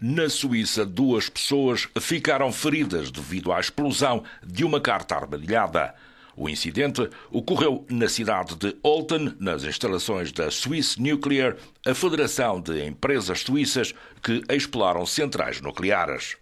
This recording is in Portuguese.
Na Suíça, duas pessoas ficaram feridas devido à explosão de uma carta armadilhada. O incidente ocorreu na cidade de Olten, nas instalações da Swiss Nuclear, a federação de empresas suíças que exploram centrais nucleares.